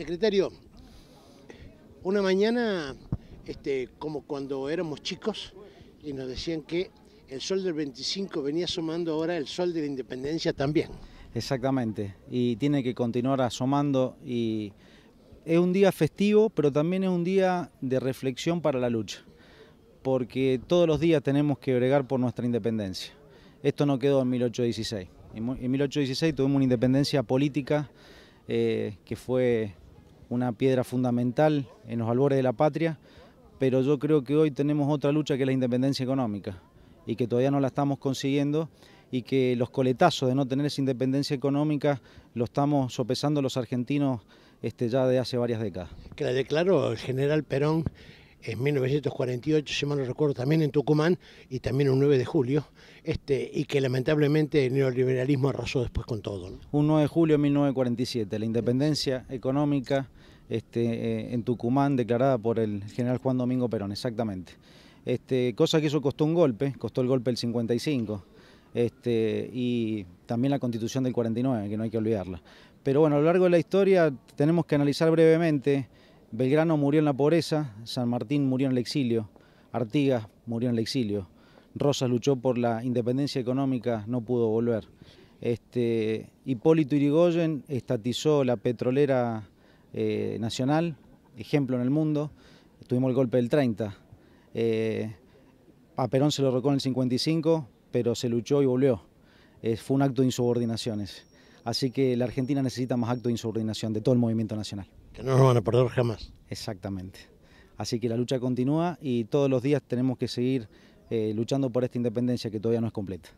Secretario, una mañana, este, como cuando éramos chicos, y nos decían que el sol del 25 venía asomando ahora el sol de la independencia también. Exactamente, y tiene que continuar asomando y es un día festivo, pero también es un día de reflexión para la lucha, porque todos los días tenemos que bregar por nuestra independencia. Esto no quedó en 1816. En 1816 tuvimos una independencia política eh, que fue una piedra fundamental en los albores de la patria, pero yo creo que hoy tenemos otra lucha que es la independencia económica y que todavía no la estamos consiguiendo y que los coletazos de no tener esa independencia económica lo estamos sopesando los argentinos este, ya de hace varias décadas. Que el general Perón en 1948, si mal no recuerdo, también en Tucumán y también un 9 de julio, este, y que lamentablemente el neoliberalismo arrasó después con todo. Un 9 de julio de 1947, la independencia económica este, eh, en Tucumán declarada por el general Juan Domingo Perón, exactamente. Este, cosa que eso costó un golpe, costó el golpe del 55. Este, y también la constitución del 49, que no hay que olvidarla. Pero bueno, a lo largo de la historia tenemos que analizar brevemente Belgrano murió en la pobreza, San Martín murió en el exilio, Artigas murió en el exilio, Rosas luchó por la independencia económica, no pudo volver. Este, Hipólito Irigoyen estatizó la petrolera eh, nacional, ejemplo en el mundo, tuvimos el golpe del 30. Eh, a Perón se lo recó en el 55, pero se luchó y volvió. Eh, fue un acto de insubordinaciones. Así que la Argentina necesita más actos de insubordinación de todo el movimiento nacional. Que no nos van a perder jamás. Exactamente. Así que la lucha continúa y todos los días tenemos que seguir eh, luchando por esta independencia que todavía no es completa.